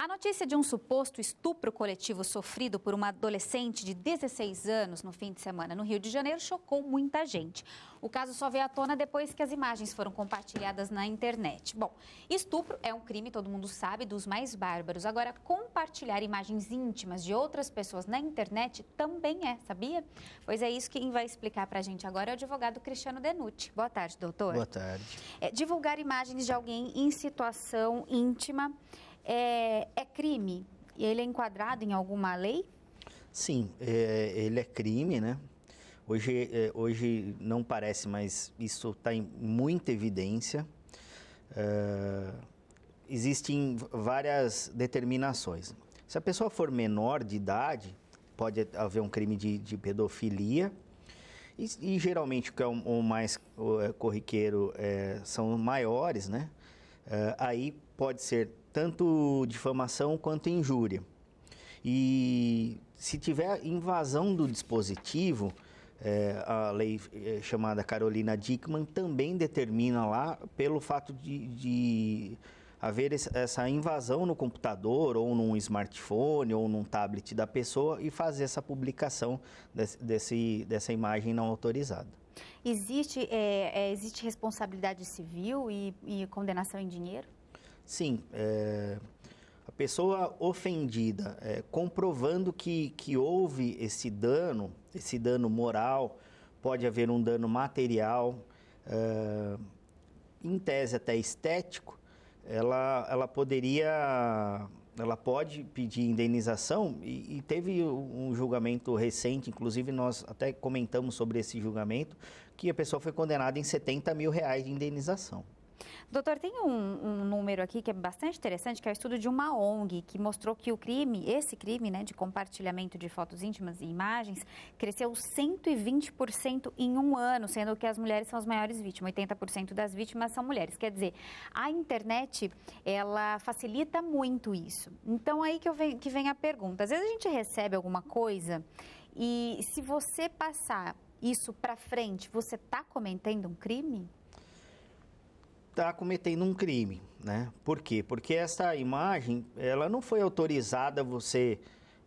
A notícia de um suposto estupro coletivo sofrido por uma adolescente de 16 anos no fim de semana no Rio de Janeiro chocou muita gente. O caso só veio à tona depois que as imagens foram compartilhadas na internet. Bom, estupro é um crime, todo mundo sabe, dos mais bárbaros. Agora, compartilhar imagens íntimas de outras pessoas na internet também é, sabia? Pois é isso quem vai explicar pra gente agora é o advogado Cristiano Denuti. Boa tarde, doutor. Boa tarde. É, divulgar imagens de alguém em situação íntima é, é crime? E ele é enquadrado em alguma lei? Sim, é, ele é crime, né? Hoje, é, hoje não parece, mas isso está em muita evidência. É, existem várias determinações. Se a pessoa for menor de idade, pode haver um crime de, de pedofilia. E, e, geralmente o que é o, o mais é, corriqueiro é, são maiores, né? É, aí pode ser tanto difamação quanto injúria. E se tiver invasão do dispositivo, é, a lei é, chamada Carolina Dickman também determina lá, pelo fato de, de haver essa invasão no computador ou num smartphone ou num tablet da pessoa e fazer essa publicação desse, desse dessa imagem não autorizada. Existe, é, é existe responsabilidade civil e, e condenação em dinheiro? Sim, é, a pessoa ofendida, é, comprovando que, que houve esse dano, esse dano moral, pode haver um dano material, é, em tese até estético, ela, ela poderia, ela pode pedir indenização e, e teve um julgamento recente, inclusive nós até comentamos sobre esse julgamento, que a pessoa foi condenada em 70 mil reais de indenização. Doutor, tem um, um, número aqui que é bastante interessante, que é o estudo de uma ONG, que mostrou que o crime, esse crime né, de compartilhamento de fotos íntimas e imagens, cresceu 120% em um ano, sendo que as mulheres são as maiores vítimas. 80% das vítimas são mulheres. Quer dizer, a internet, ela facilita muito isso. Então, aí que, eu venho, que vem a pergunta. Às vezes a gente recebe alguma coisa e se você passar isso para frente, você está cometendo um crime? está cometendo um crime, né? Por quê? Porque essa imagem, ela não foi autorizada você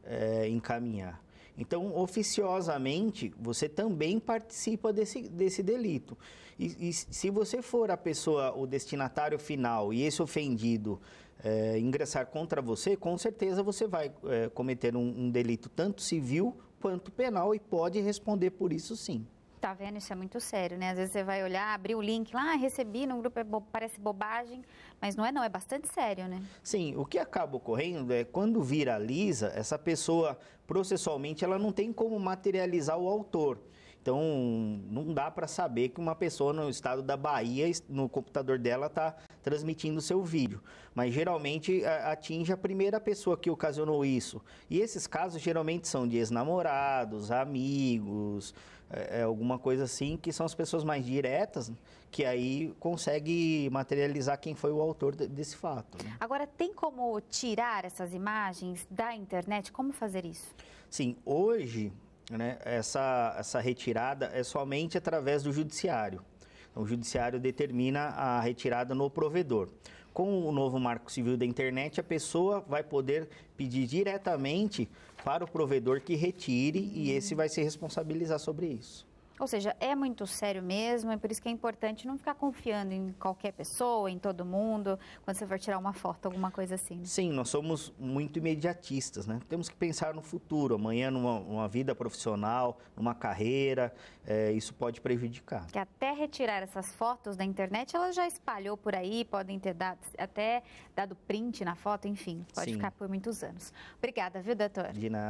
é, encaminhar. Então, oficiosamente, você também participa desse, desse delito. E, e, se você for a pessoa, o destinatário final, e esse ofendido é, ingressar contra você, com certeza você vai é, cometer um, um delito tanto civil quanto penal e pode responder por isso sim. Tá vendo? Isso é muito sério, né? Às vezes você vai olhar, abrir o link lá, ah, recebi no grupo, é bo parece bobagem, mas não é não, é bastante sério, né? Sim, o que acaba ocorrendo é quando viraliza, essa pessoa processualmente ela não tem como materializar o autor. Então, não dá para saber que uma pessoa no estado da Bahia, no computador dela, está transmitindo seu vídeo. Mas geralmente atinge a primeira pessoa que ocasionou isso. E esses casos geralmente são de ex-namorados, amigos, é, é, alguma coisa assim, que são as pessoas mais diretas, que aí consegue materializar quem foi o autor de, desse fato. Né? Agora, tem como tirar essas imagens da internet? Como fazer isso? Sim, hoje né, essa, essa retirada é somente através do judiciário o judiciário determina a retirada no provedor. Com o novo Marco Civil da Internet, a pessoa vai poder pedir diretamente para o provedor que retire e esse vai se responsabilizar sobre isso. Ou seja, é muito sério mesmo, é por isso que é importante não ficar confiando em qualquer pessoa, em todo mundo, quando você for tirar uma foto, alguma coisa assim. Né? Sim, nós somos muito imediatistas, né? Temos que pensar no futuro, amanhã numa, numa vida profissional, numa carreira, é, isso pode prejudicar. Que até retirar essas fotos da internet, ela já espalhou por aí, podem ter dado, até dado print na foto, enfim, pode Sim. ficar por muitos anos. Obrigada, viu, doutor? De nada.